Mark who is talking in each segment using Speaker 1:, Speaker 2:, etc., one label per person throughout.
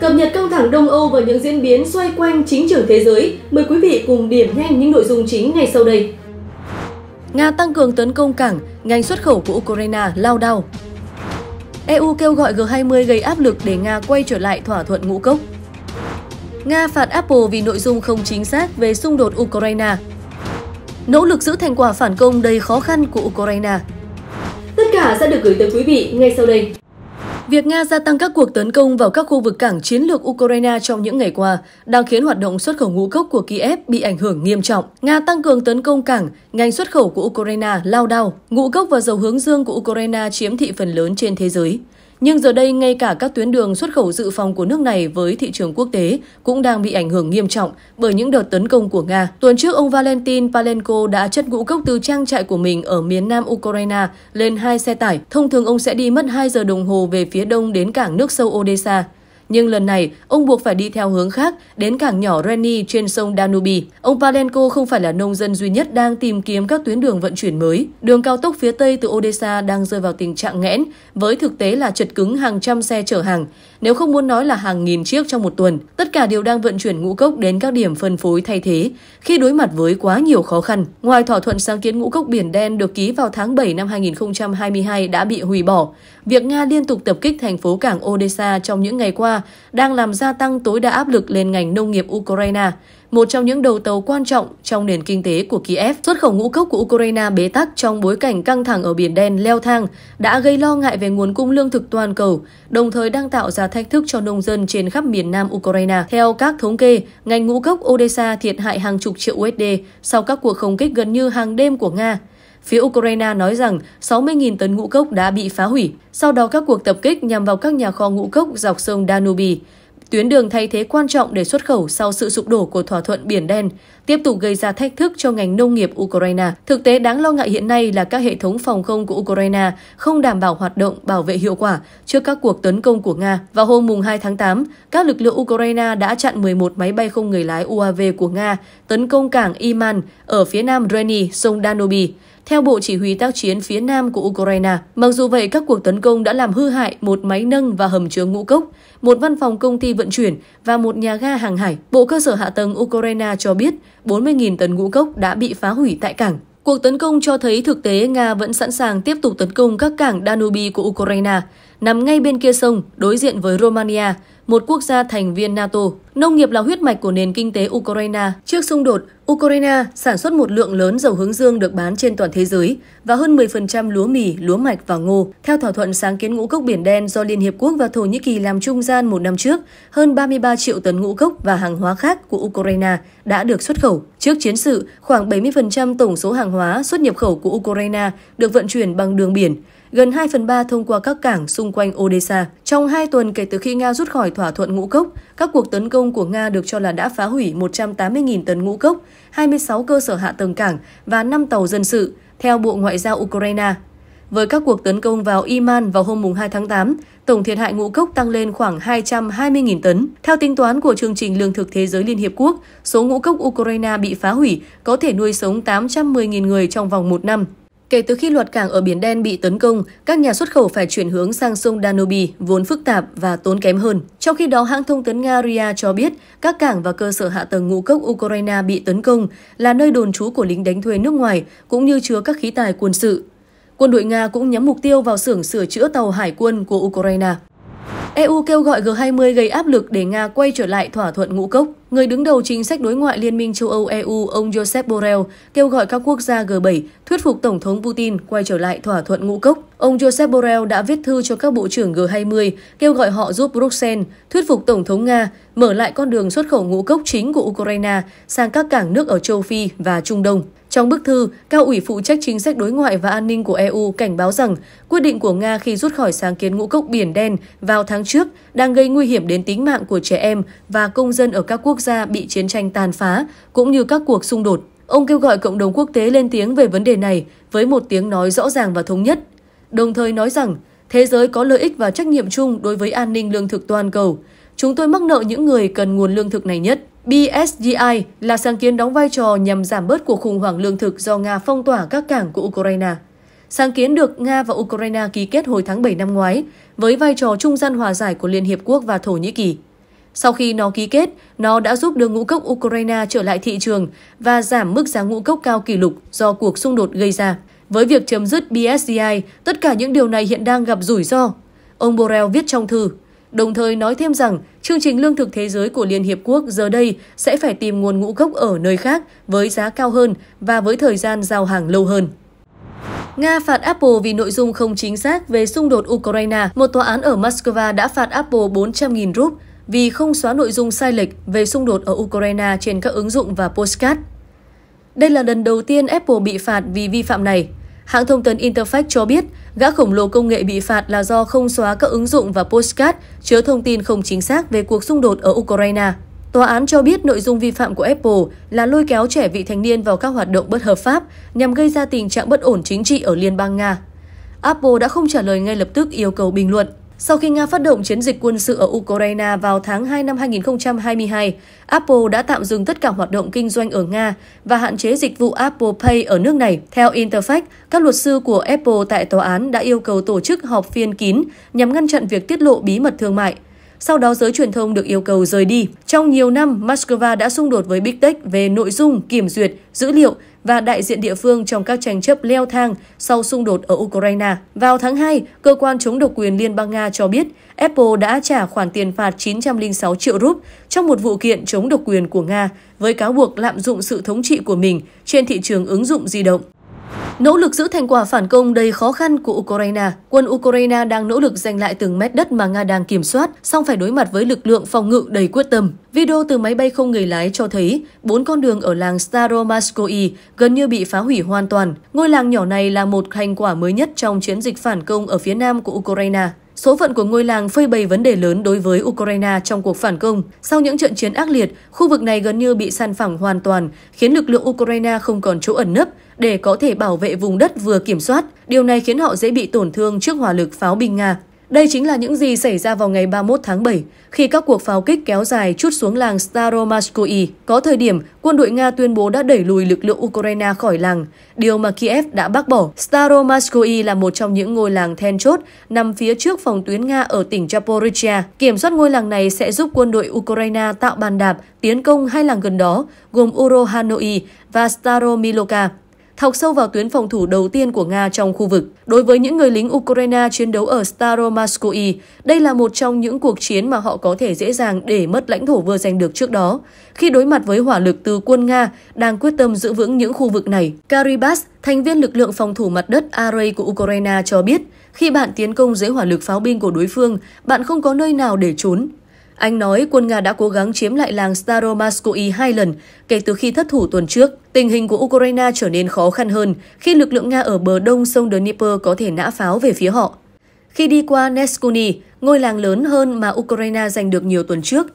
Speaker 1: Cập nhật căng thẳng Đông Âu và những diễn biến xoay quanh chính trường thế giới, mời quý vị cùng điểm nhanh những nội dung chính ngay sau đây. Nga tăng cường tấn công cảng, ngành xuất khẩu của Ukraine lao đao. EU kêu gọi G20 gây áp lực để Nga quay trở lại thỏa thuận ngũ cốc. Nga phạt Apple vì nội dung không chính xác về xung đột Ukraine. Nỗ lực giữ thành quả phản công đầy khó khăn của Ukraine. Tất cả sẽ được gửi tới quý vị ngay sau đây. Việc Nga gia tăng các cuộc tấn công vào các khu vực cảng chiến lược Ukraine trong những ngày qua đang khiến hoạt động xuất khẩu ngũ cốc của Kiev bị ảnh hưởng nghiêm trọng. Nga tăng cường tấn công cảng, ngành xuất khẩu của Ukraine lao đao, ngũ cốc và dầu hướng dương của Ukraine chiếm thị phần lớn trên thế giới. Nhưng giờ đây, ngay cả các tuyến đường xuất khẩu dự phòng của nước này với thị trường quốc tế cũng đang bị ảnh hưởng nghiêm trọng bởi những đợt tấn công của Nga. Tuần trước, ông Valentin Palenko đã chất ngũ cốc từ trang trại của mình ở miền nam Ukraine lên hai xe tải. Thông thường, ông sẽ đi mất 2 giờ đồng hồ về phía đông đến cảng nước sâu Odessa. Nhưng lần này, ông buộc phải đi theo hướng khác, đến cảng nhỏ Reni trên sông Danube. Ông Palenko không phải là nông dân duy nhất đang tìm kiếm các tuyến đường vận chuyển mới. Đường cao tốc phía Tây từ Odessa đang rơi vào tình trạng nghẽn, với thực tế là chật cứng hàng trăm xe chở hàng nếu không muốn nói là hàng nghìn chiếc trong một tuần. Tất cả đều đang vận chuyển ngũ cốc đến các điểm phân phối thay thế khi đối mặt với quá nhiều khó khăn. Ngoài thỏa thuận sáng kiến ngũ cốc biển đen được ký vào tháng 7 năm 2022 đã bị hủy bỏ, việc Nga liên tục tập kích thành phố cảng Odessa trong những ngày qua đang làm gia tăng tối đa áp lực lên ngành nông nghiệp Ukraine một trong những đầu tàu quan trọng trong nền kinh tế của Kiev. Xuất khẩu ngũ cốc của Ukraine bế tắc trong bối cảnh căng thẳng ở Biển Đen leo thang đã gây lo ngại về nguồn cung lương thực toàn cầu, đồng thời đang tạo ra thách thức cho nông dân trên khắp miền Nam Ukraine. Theo các thống kê, ngành ngũ cốc Odessa thiệt hại hàng chục triệu USD sau các cuộc không kích gần như hàng đêm của Nga. Phía Ukraine nói rằng 60.000 tấn ngũ cốc đã bị phá hủy, sau đó các cuộc tập kích nhằm vào các nhà kho ngũ cốc dọc sông Danube tuyến đường thay thế quan trọng để xuất khẩu sau sự sụp đổ của thỏa thuận Biển Đen, tiếp tục gây ra thách thức cho ngành nông nghiệp Ukraine. Thực tế đáng lo ngại hiện nay là các hệ thống phòng không của Ukraine không đảm bảo hoạt động bảo vệ hiệu quả trước các cuộc tấn công của Nga. Vào hôm 2 tháng 8, các lực lượng Ukraine đã chặn 11 máy bay không người lái UAV của Nga tấn công cảng Iman ở phía nam Reni, sông Danubi. Theo Bộ Chỉ huy tác chiến phía Nam của Ukraine, mặc dù vậy các cuộc tấn công đã làm hư hại một máy nâng và hầm chứa ngũ cốc, một văn phòng công ty vận chuyển và một nhà ga hàng hải. Bộ Cơ sở Hạ tầng Ukraine cho biết 40.000 tấn ngũ cốc đã bị phá hủy tại cảng. Cuộc tấn công cho thấy thực tế Nga vẫn sẵn sàng tiếp tục tấn công các cảng Danube của Ukraine, nằm ngay bên kia sông đối diện với Romania, một quốc gia thành viên NATO. Nông nghiệp là huyết mạch của nền kinh tế Ukraine. Trước xung đột, Ukraine sản xuất một lượng lớn dầu hướng dương được bán trên toàn thế giới và hơn 10% lúa mì, lúa mạch và ngô. Theo thỏa thuận sáng kiến ngũ cốc Biển Đen do Liên Hiệp Quốc và Thổ Nhĩ Kỳ làm trung gian một năm trước, hơn 33 triệu tấn ngũ cốc và hàng hóa khác của Ukraine đã được xuất khẩu. Trước chiến sự, khoảng 70% tổng số hàng hóa xuất nhập khẩu của Ukraine được vận chuyển bằng đường biển, gần 2 phần 3 thông qua các cảng xung quanh Odessa. Trong hai tuần kể từ khi Nga rút khỏi thỏa thuận ngũ cốc, các cuộc tấn công công của Nga được cho là đã phá hủy 180.000 tấn ngũ cốc, 26 cơ sở hạ tầng cảng và 5 tàu dân sự, theo Bộ Ngoại giao Ukraine. Với các cuộc tấn công vào Iman vào hôm 2 tháng 8, tổng thiệt hại ngũ cốc tăng lên khoảng 220.000 tấn. Theo tính toán của Chương trình Lương thực Thế giới Liên Hiệp Quốc, số ngũ cốc Ukraine bị phá hủy có thể nuôi sống 810.000 người trong vòng một năm. Kể từ khi loạt cảng ở Biển Đen bị tấn công, các nhà xuất khẩu phải chuyển hướng sang sông Danube, vốn phức tạp và tốn kém hơn. Trong khi đó, hãng thông tấn Nga RIA cho biết các cảng và cơ sở hạ tầng ngũ cốc Ukraine bị tấn công là nơi đồn trú của lính đánh thuê nước ngoài, cũng như chứa các khí tài quân sự. Quân đội Nga cũng nhắm mục tiêu vào xưởng sửa chữa tàu hải quân của Ukraine. EU kêu gọi G20 gây áp lực để Nga quay trở lại thỏa thuận ngũ cốc. Người đứng đầu chính sách đối ngoại Liên minh châu Âu EU, ông Joseph Borrell, kêu gọi các quốc gia G7 thuyết phục Tổng thống Putin quay trở lại thỏa thuận ngũ cốc. Ông Joseph Borrell đã viết thư cho các bộ trưởng G20, kêu gọi họ giúp Bruxelles thuyết phục Tổng thống Nga mở lại con đường xuất khẩu ngũ cốc chính của Ukraine sang các cảng nước ở châu Phi và Trung Đông. Trong bức thư, cao ủy phụ trách chính sách đối ngoại và an ninh của EU cảnh báo rằng quyết định của Nga khi rút khỏi sáng kiến ngũ cốc biển đen vào tháng trước đang gây nguy hiểm đến tính mạng của trẻ em và công dân ở các quốc gia bị chiến tranh tàn phá, cũng như các cuộc xung đột. Ông kêu gọi cộng đồng quốc tế lên tiếng về vấn đề này với một tiếng nói rõ ràng và thống nhất, đồng thời nói rằng thế giới có lợi ích và trách nhiệm chung đối với an ninh lương thực toàn cầu. Chúng tôi mắc nợ những người cần nguồn lương thực này nhất. BSGI là sáng kiến đóng vai trò nhằm giảm bớt cuộc khủng hoảng lương thực do Nga phong tỏa các cảng của Ukraine. Sáng kiến được Nga và Ukraine ký kết hồi tháng 7 năm ngoái với vai trò trung gian hòa giải của Liên Hiệp Quốc và Thổ Nhĩ Kỳ. Sau khi nó ký kết, nó đã giúp đưa ngũ cốc Ukraine trở lại thị trường và giảm mức giá ngũ cốc cao kỷ lục do cuộc xung đột gây ra. Với việc chấm dứt BSGI, tất cả những điều này hiện đang gặp rủi ro. Ông Borrell viết trong thư, đồng thời nói thêm rằng Chương trình lương thực thế giới của Liên Hiệp Quốc giờ đây sẽ phải tìm nguồn ngũ cốc ở nơi khác với giá cao hơn và với thời gian giao hàng lâu hơn. Nga phạt Apple vì nội dung không chính xác về xung đột Ukraine. Một tòa án ở Moscow đã phạt Apple 400.000 rúp vì không xóa nội dung sai lệch về xung đột ở Ukraine trên các ứng dụng và postcard. Đây là lần đầu tiên Apple bị phạt vì vi phạm này. Hãng thông tấn Interfax cho biết, gã khổng lồ công nghệ bị phạt là do không xóa các ứng dụng và postcard chứa thông tin không chính xác về cuộc xung đột ở Ukraine. Tòa án cho biết nội dung vi phạm của Apple là lôi kéo trẻ vị thành niên vào các hoạt động bất hợp pháp nhằm gây ra tình trạng bất ổn chính trị ở Liên bang Nga. Apple đã không trả lời ngay lập tức yêu cầu bình luận. Sau khi Nga phát động chiến dịch quân sự ở Ukraine vào tháng 2 năm 2022, Apple đã tạm dừng tất cả hoạt động kinh doanh ở Nga và hạn chế dịch vụ Apple Pay ở nước này. Theo Interfax, các luật sư của Apple tại tòa án đã yêu cầu tổ chức họp phiên kín nhằm ngăn chặn việc tiết lộ bí mật thương mại. Sau đó, giới truyền thông được yêu cầu rời đi. Trong nhiều năm, Moscow đã xung đột với Big Tech về nội dung, kiểm duyệt, dữ liệu và đại diện địa phương trong các tranh chấp leo thang sau xung đột ở Ukraine. Vào tháng 2, cơ quan chống độc quyền Liên bang Nga cho biết Apple đã trả khoản tiền phạt 906 triệu rúp trong một vụ kiện chống độc quyền của Nga với cáo buộc lạm dụng sự thống trị của mình trên thị trường ứng dụng di động. Nỗ lực giữ thành quả phản công đầy khó khăn của Ukraine, quân Ukraine đang nỗ lực giành lại từng mét đất mà Nga đang kiểm soát, song phải đối mặt với lực lượng phòng ngự đầy quyết tâm. Video từ máy bay không người lái cho thấy bốn con đường ở làng Staromaskoi gần như bị phá hủy hoàn toàn. Ngôi làng nhỏ này là một thành quả mới nhất trong chiến dịch phản công ở phía nam của Ukraine. Số phận của ngôi làng phơi bày vấn đề lớn đối với Ukraine trong cuộc phản công. Sau những trận chiến ác liệt, khu vực này gần như bị san phẳng hoàn toàn, khiến lực lượng Ukraine không còn chỗ ẩn nấp để có thể bảo vệ vùng đất vừa kiểm soát. Điều này khiến họ dễ bị tổn thương trước hỏa lực pháo binh Nga. Đây chính là những gì xảy ra vào ngày 31 tháng 7, khi các cuộc pháo kích kéo dài chút xuống làng Staromashkoye. Có thời điểm, quân đội Nga tuyên bố đã đẩy lùi lực lượng Ukraine khỏi làng, điều mà Kiev đã bác bỏ. Staromashkoye là một trong những ngôi làng then chốt nằm phía trước phòng tuyến Nga ở tỉnh Zaporizhia. Kiểm soát ngôi làng này sẽ giúp quân đội Ukraine tạo bàn đạp tiến công hai làng gần đó, gồm Urohanoi và Staromiloka thọc sâu vào tuyến phòng thủ đầu tiên của Nga trong khu vực. Đối với những người lính Ukraine chiến đấu ở Staromaskoi, đây là một trong những cuộc chiến mà họ có thể dễ dàng để mất lãnh thổ vừa giành được trước đó. Khi đối mặt với hỏa lực từ quân Nga đang quyết tâm giữ vững những khu vực này, Karibas, thành viên lực lượng phòng thủ mặt đất Array của Ukraine cho biết, khi bạn tiến công dưới hỏa lực pháo binh của đối phương, bạn không có nơi nào để trốn. Anh nói quân Nga đã cố gắng chiếm lại làng Staromaskoi hai lần kể từ khi thất thủ tuần trước. Tình hình của Ukraine trở nên khó khăn hơn khi lực lượng Nga ở bờ đông sông Dnieper có thể nã pháo về phía họ. Khi đi qua Neskuni, ngôi làng lớn hơn mà Ukraine giành được nhiều tuần trước,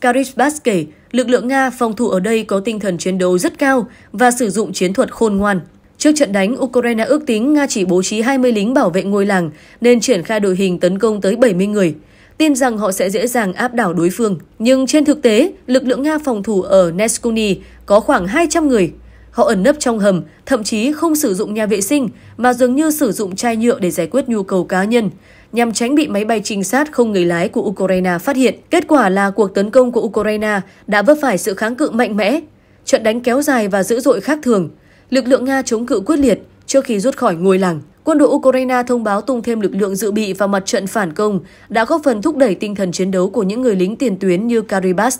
Speaker 1: Karishbas kể lực lượng Nga phòng thủ ở đây có tinh thần chiến đấu rất cao và sử dụng chiến thuật khôn ngoan. Trước trận đánh, Ukraine ước tính Nga chỉ bố trí 20 lính bảo vệ ngôi làng nên triển khai đội hình tấn công tới 70 người tin rằng họ sẽ dễ dàng áp đảo đối phương. Nhưng trên thực tế, lực lượng Nga phòng thủ ở Neskuni có khoảng 200 người. Họ ẩn nấp trong hầm, thậm chí không sử dụng nhà vệ sinh mà dường như sử dụng chai nhựa để giải quyết nhu cầu cá nhân nhằm tránh bị máy bay trinh sát không người lái của Ukraine phát hiện. Kết quả là cuộc tấn công của Ukraine đã vấp phải sự kháng cự mạnh mẽ. Trận đánh kéo dài và dữ dội khác thường. Lực lượng Nga chống cự quyết liệt trước khi rút khỏi ngôi làng. Quân đội Ukraine thông báo tung thêm lực lượng dự bị vào mặt trận phản công đã góp phần thúc đẩy tinh thần chiến đấu của những người lính tiền tuyến như Karibas.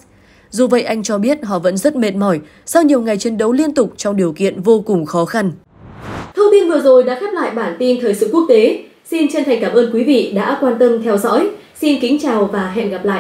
Speaker 1: Dù vậy, anh cho biết họ vẫn rất mệt mỏi sau nhiều ngày chiến đấu liên tục trong điều kiện vô cùng khó khăn. Thông tin vừa rồi đã khép lại bản tin thời sự quốc tế. Xin chân thành cảm ơn quý vị đã quan tâm theo dõi. Xin kính chào và hẹn gặp lại.